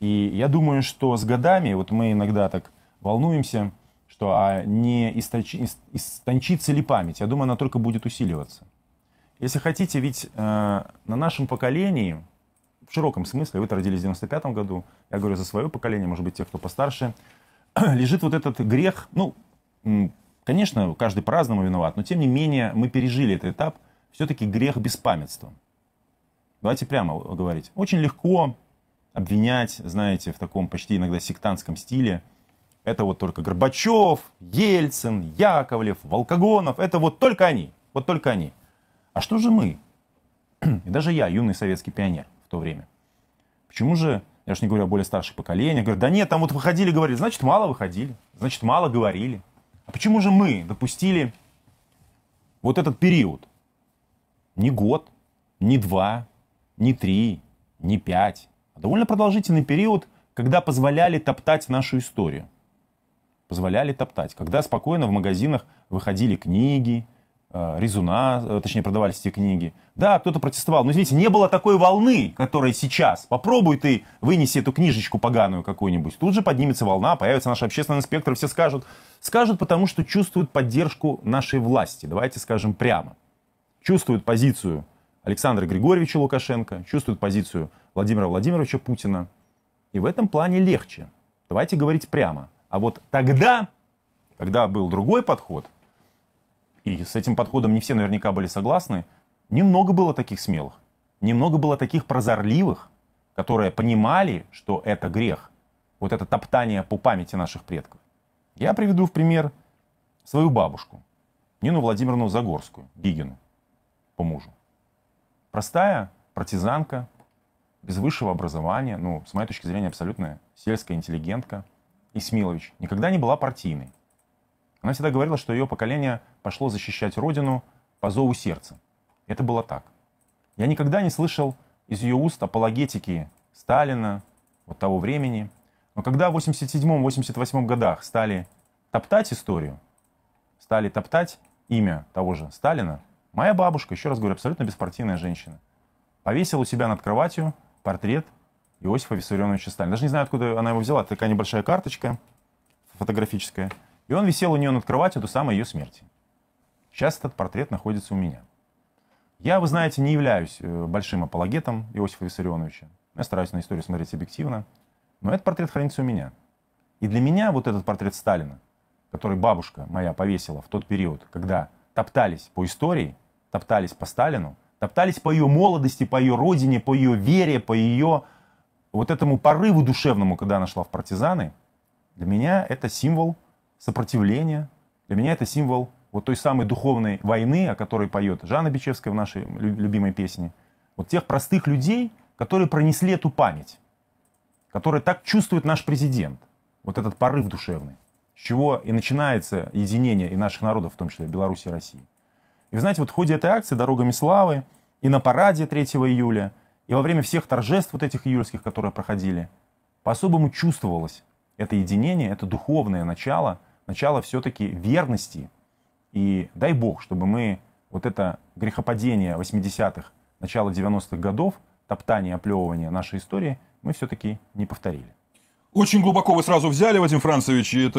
И я думаю, что с годами, вот мы иногда так волнуемся, что а не истончи, истончится ли память. Я думаю, она только будет усиливаться. Если хотите, ведь э, на нашем поколении, в широком смысле, вы родились в 95 году, я говорю за свое поколение, может быть, те, кто постарше, лежит вот этот грех, ну, конечно, каждый по-разному виноват, но тем не менее мы пережили этот этап, все-таки грех беспамятства. Давайте прямо говорить. Очень легко обвинять, знаете, в таком почти иногда сектантском стиле. Это вот только Горбачев, Ельцин, Яковлев, Волкогонов. Это вот только они. Вот только они. А что же мы? И даже я, юный советский пионер в то время. Почему же, я же не говорю о более старших поколениях, говорю, да нет, там вот выходили, говорили, значит, мало выходили, значит, мало говорили. А почему же мы допустили вот этот период? Не год, не два, не три, не пять, довольно продолжительный период, когда позволяли топтать нашу историю. Позволяли топтать. Когда спокойно в магазинах выходили книги, э, Резуна, э, точнее, продавались те книги. Да, кто-то протестовал. Но, извините, не было такой волны, которая сейчас. Попробуй ты вынеси эту книжечку поганую какую-нибудь. Тут же поднимется волна, появится наш общественный инспектор, все скажут. Скажут, потому что чувствуют поддержку нашей власти. Давайте скажем прямо. Чувствуют позицию Александра Григорьевича Лукашенко, чувствуют позицию Владимира Владимировича Путина. И в этом плане легче. Давайте говорить прямо. А вот тогда, когда был другой подход, и с этим подходом не все наверняка были согласны, немного было таких смелых, немного было таких прозорливых, которые понимали, что это грех. Вот это топтание по памяти наших предков. Я приведу в пример свою бабушку, Нину Владимировну Загорскую, Гигину, по мужу. Простая партизанка, без высшего образования, ну, с моей точки зрения, абсолютно сельская интеллигентка, Исмилович, никогда не была партийной. Она всегда говорила, что ее поколение пошло защищать родину по зову сердца. Это было так. Я никогда не слышал из ее уст апологетики Сталина, вот того времени. Но когда в 87-88 годах стали топтать историю, стали топтать имя того же Сталина, моя бабушка, еще раз говорю, абсолютно беспартийная женщина, повесила у себя над кроватью портрет Иосифа Виссарионовича Сталина. Даже не знаю, откуда она его взяла. Это такая небольшая карточка фотографическая. И он висел у нее над кроватью до самой ее смерти. Сейчас этот портрет находится у меня. Я, вы знаете, не являюсь э, большим апологетом Иосифа Виссарионовича. Я стараюсь на историю смотреть объективно. Но этот портрет хранится у меня. И для меня вот этот портрет Сталина, который бабушка моя повесила в тот период, когда топтались по истории, топтались по Сталину, топтались по ее молодости, по ее родине, по ее вере, по ее вот этому порыву душевному, когда она шла в партизаны, для меня это символ сопротивления, для меня это символ вот той самой духовной войны, о которой поет Жанна Бичевская в нашей любимой песне. Вот тех простых людей, которые пронесли эту память, которые так чувствует наш президент, вот этот порыв душевный, с чего и начинается единение и наших народов, в том числе Беларуси и России. И вы знаете, вот в ходе этой акции «Дорогами славы» и на параде 3 июля, и во время всех торжеств вот этих июльских, которые проходили, по-особому чувствовалось это единение, это духовное начало, начало все-таки верности. И дай Бог, чтобы мы вот это грехопадение 80-х, начало 90-х годов, топтание, оплевывание нашей истории, мы все-таки не повторили. Очень глубоко вы сразу взяли, Вадим Францевич, и это